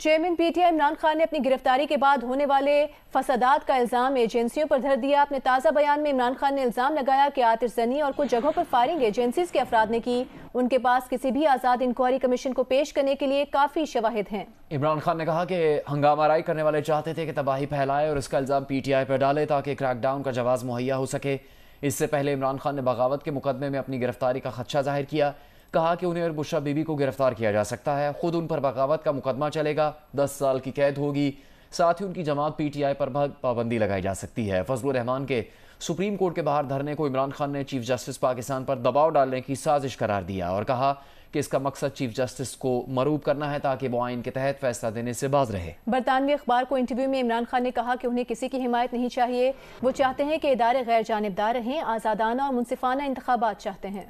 chairman PTI Imran Khan ने अपनी गिरफ्तारी के बाद होने वाले फसादात का इल्ज़ाम एजेंसियों पर धर दिया अपने ताज़ा बयान में इमरान खान ने इल्ज़ाम लगाया कि आतिशजनी और कुछ जगहों पर फायरिंग एजेंसीज के अफराद ने की उनके पास किसी भी आज़ाद इंक्वायरी कमीशन को पेश करने के लिए काफ़ी शवाहद हैं इमरान खान ने कहा कि हंगामा राय करने वाले चाहते थे कि तबाही फैलाए और इसका इल्ज़ाम पी टी आई पर डाले ताकि क्रैकडाउन का जवाब मुहैया हो सके इससे पहले इमरान खान ने बगावत के मुकदमे में अपनी गिरफ्तारी का खदशा जाहिर किया कहा कि उन्हें और बुशा बीबी को गिरफ्तार किया जा सकता है खुद उन पर बगावत का मुकदमा चलेगा दस साल की कैद होगी साथ ही उनकी जमात पीटीआई पर पाबंदी लगाई जा सकती है फजल रहमान के सुप्रीम कोर्ट के बाहर धरने को इमरान खान ने चीफ जस्टिस पाकिस्तान पर दबाव डालने की साजिश करार दिया और कहा कि इसका मकसद चीफ जस्टिस को मरूब करना है ताकि वो आइन के तहत फैसला देने से बाज रहे बरतानवी अखबार को इंटरव्यू में इमरान खान ने कहा कि उन्हें किसी की हिमायत नहीं चाहिए वो चाहते हैं कि इदारे गैर जानबदार रहें आज़ादाना और मुनसिफाना इंतबात चाहते हैं